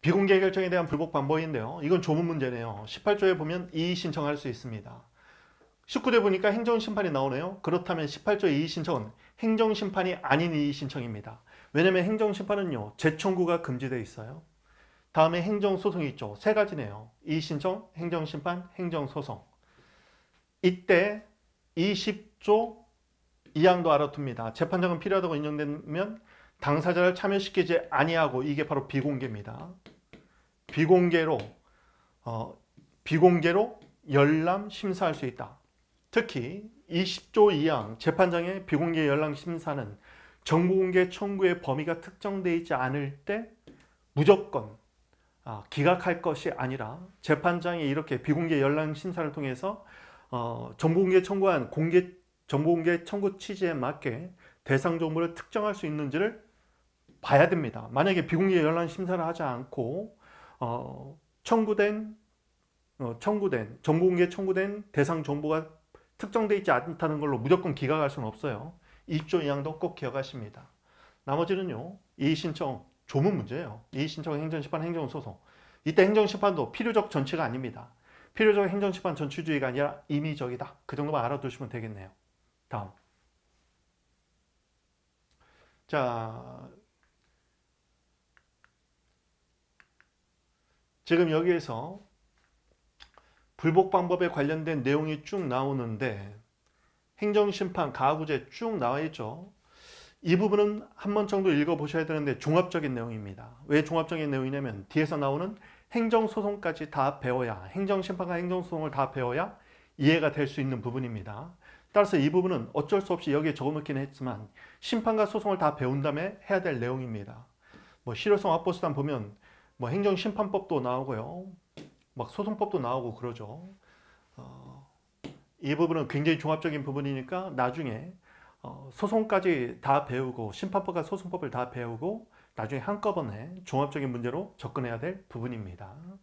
비공개 결정에 대한 불복 방법인데요 이건 조문 문제네요. 18조에 보면 이의 신청할 수 있습니다. 19조 보니까 행정심판이 나오네요. 그렇다면 18조 이의 신청은 행정심판이 아닌 이의 신청입니다. 왜냐면 행정심판은요. 재청구가 금지되어 있어요. 다음에 행정소송이 있죠. 세 가지네요. 이의 신청, 행정심판, 행정소송. 이때 20조 이항도 알아둡니다. 재판장은 필요하다고 인정되면 당사자를 참여시키지 아니하고 이게 바로 비공개입니다. 비공개로 어, 비공개로 열람 심사할 수 있다. 특히 20조 2항 재판장의 비공개 열람 심사는 정보공개 청구의 범위가 특정되어 있지 않을 때 무조건 아, 기각할 것이 아니라 재판장이 이렇게 비공개 열람 심사를 통해서 어, 정보공개 청구한 공개 정보공개 청구 취지에 맞게 대상 정보를 특정할 수 있는지를 봐야 됩니다. 만약에 비공개 열람 심사를 하지 않고 어, 청구된 어, 청구된 정보공개 청구된 대상 정보가 특정되어 있지 않다는 걸로 무조건 기각할 수는 없어요. 2조 이항도 꼭 기억하십니다. 나머지는요. 이의신청 조문 문제예요. 이의신청 행정심판 행정소송 이때 행정심판도 필요적 전치가 아닙니다. 필요적 행정심판 전치주의가 아니라 임의적이다. 그 정도만 알아두시면 되겠네요. 다음. 자, 지금 여기에서 불복 방법에 관련된 내용이 쭉 나오는데 행정심판, 가구제 쭉 나와 있죠. 이 부분은 한 번 정도 읽어보셔야 되는데 종합적인 내용입니다. 왜 종합적인 내용이냐면 뒤에서 나오는 행정소송까지 다 배워야 행정심판과 행정소송을 다 배워야 이해가 될 수 있는 부분입니다. 따라서 이 부분은 어쩔 수 없이 여기에 적어놓긴 했지만 심판과 소송을 다 배운 다음에 해야 될 내용입니다. 뭐 실효성 확보수단 보면 뭐 행정심판법도 나오고요. 막 소송법도 나오고 그러죠. 어, 이 부분은 굉장히 종합적인 부분이니까 나중에 어, 소송까지 다 배우고 심판법과 소송법을 다 배우고 나중에 한꺼번에 종합적인 문제로 접근해야 될 부분입니다.